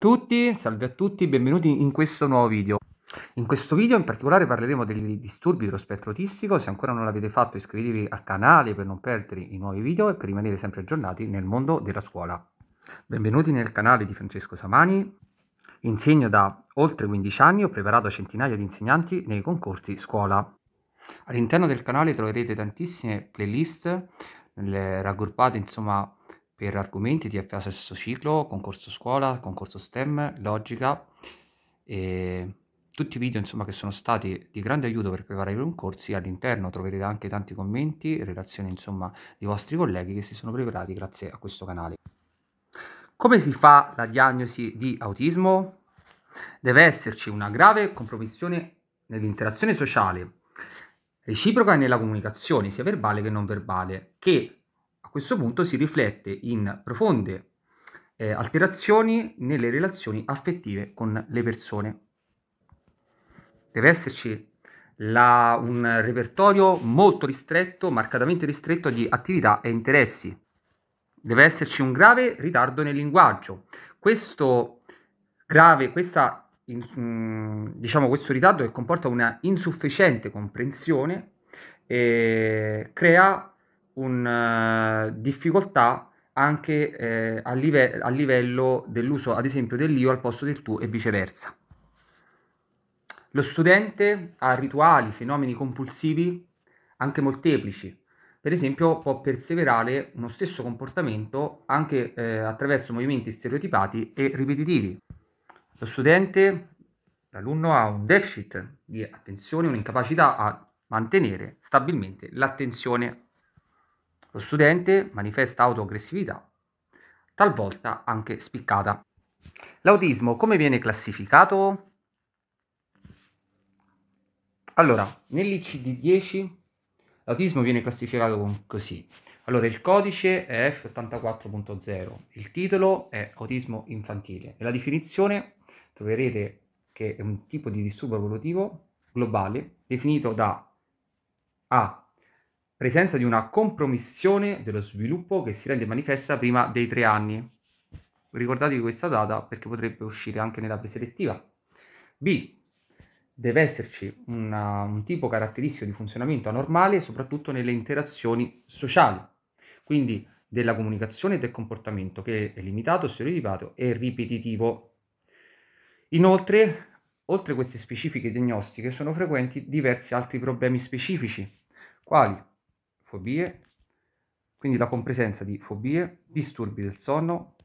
tutti, salve a tutti, benvenuti in questo nuovo video. In questo video in particolare parleremo dei disturbi dello spettro autistico, se ancora non l'avete fatto iscrivetevi al canale per non perdere i nuovi video e per rimanere sempre aggiornati nel mondo della scuola. Benvenuti nel canale di Francesco Samani, insegno da oltre 15 anni, ho preparato centinaia di insegnanti nei concorsi scuola. All'interno del canale troverete tantissime playlist raggruppate insomma per argomenti di TFA sesto ciclo, concorso scuola, concorso STEM, logica, tutti i video insomma, che sono stati di grande aiuto per preparare i concorsi, all'interno troverete anche tanti commenti, e relazioni insomma, di vostri colleghi che si sono preparati grazie a questo canale. Come si fa la diagnosi di autismo? Deve esserci una grave compromissione nell'interazione sociale, reciproca e nella comunicazione, sia verbale che non verbale, che questo punto si riflette in profonde eh, alterazioni nelle relazioni affettive con le persone. Deve esserci la, un repertorio molto ristretto, marcatamente ristretto di attività e interessi. Deve esserci un grave ritardo nel linguaggio. Questo grave, questa, in, mm, diciamo, questo ritardo che comporta una insufficiente comprensione eh, crea una eh, difficoltà anche eh, a, live- a, livello dell'uso, ad esempio, dell'io al posto del tu e viceversa. Lo studente ha rituali, fenomeni compulsivi anche molteplici. Per esempio, può perseverare uno stesso comportamento anche eh, attraverso movimenti stereotipati e ripetitivi. Lo studente, l'alunno ha un deficit di attenzione, un'incapacità a mantenere stabilmente l'attenzione lo studente manifesta autoaggressività, talvolta anche spiccata. L'autismo come viene classificato? Allora, nell'ICD-10 l'autismo viene classificato così. Allora, il codice è F84.0, il titolo è autismo infantile. e la definizione troverete che è un tipo di disturbo evolutivo globale definito da A presenza di una compromissione dello sviluppo che si rende manifesta prima dei tre anni. Ricordatevi questa data perché potrebbe uscire anche nella preselettiva. B. Deve esserci una, un tipo caratteristico di funzionamento anormale soprattutto nelle interazioni sociali, quindi della comunicazione e del comportamento che è limitato, stereotipato e ripetitivo. Inoltre, oltre a queste specifiche diagnostiche, sono frequenti diversi altri problemi specifici, quali fobie, quindi la compresenza di fobie, disturbi del sonno,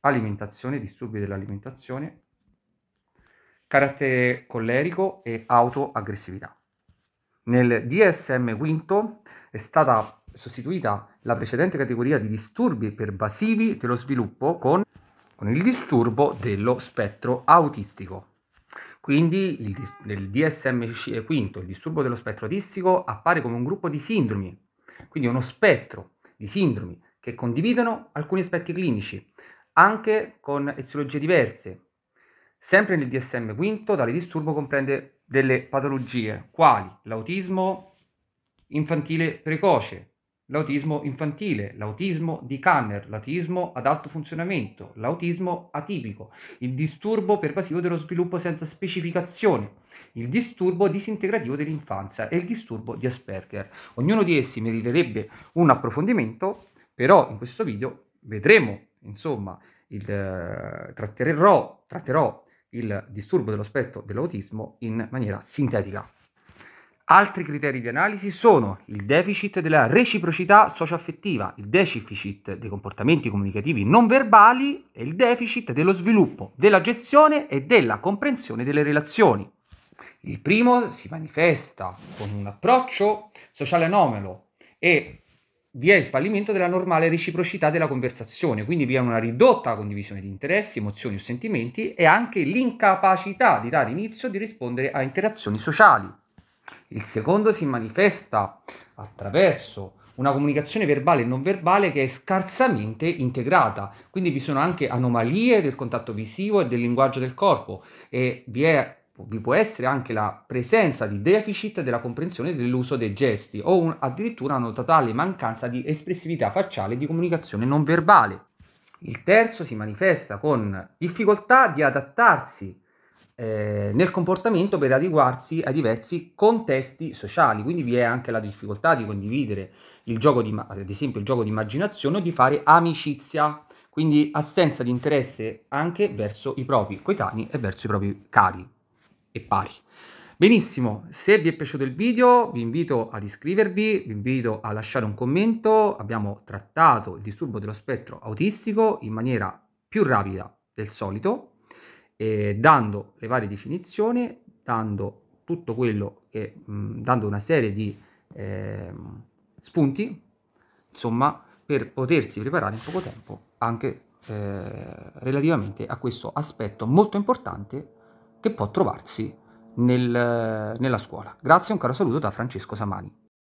alimentazione, disturbi dell'alimentazione, carattere collerico e autoaggressività. Nel DSM V è stata sostituita la precedente categoria di disturbi pervasivi dello sviluppo con, con il disturbo dello spettro autistico. Quindi il, nel DSM 5 il disturbo dello spettro autistico appare come un gruppo di sindromi, quindi uno spettro di sindromi che condividono alcuni aspetti clinici, anche con eziologie diverse. Sempre nel DSM 5 tale disturbo comprende delle patologie quali l'autismo infantile precoce, l'autismo infantile, l'autismo di Kanner, l'autismo ad alto funzionamento, l'autismo atipico, il disturbo pervasivo dello sviluppo senza specificazione, il disturbo disintegrativo dell'infanzia e il disturbo di Asperger. Ognuno di essi meriterebbe un approfondimento, però in questo video vedremo, insomma, il, eh, tratterò, tratterò il disturbo dello spettro dell'autismo in maniera sintetica. Altri criteri di analisi sono il deficit della reciprocità socioaffettiva, il deficit dei comportamenti comunicativi non verbali e il deficit dello sviluppo, della gestione e della comprensione delle relazioni. Il primo si manifesta con un approccio sociale anomalo e vi è il fallimento della normale reciprocità della conversazione, quindi vi è una ridotta condivisione di interessi, emozioni o sentimenti e anche l'incapacità di dare inizio di rispondere a interazioni sociali il secondo si manifesta attraverso una comunicazione verbale e non verbale che è scarsamente integrata, quindi vi sono anche anomalie del contatto visivo e del linguaggio del corpo e vi, è, vi può essere anche la presenza di deficit della comprensione dell'uso dei gesti o un, addirittura una totale mancanza di espressività facciale e di comunicazione non verbale. Il terzo si manifesta con difficoltà di adattarsi eh, nel comportamento per adeguarsi ai diversi contesti sociali, quindi vi è anche la difficoltà di condividere il gioco di, ad esempio il gioco di immaginazione o di fare amicizia, quindi assenza di interesse anche verso i propri coetanei e verso i propri cari e pari. Benissimo, se vi è piaciuto il video vi invito ad iscrivervi, vi invito a lasciare un commento, abbiamo trattato il disturbo dello spettro autistico in maniera più rapida del solito eh, dando le varie definizioni, dando tutto quello che, mh, dando una serie di eh, spunti, insomma, per potersi preparare in poco tempo anche eh, relativamente a questo aspetto molto importante che può trovarsi nel, nella scuola. Grazie, un caro saluto da Francesco Samani.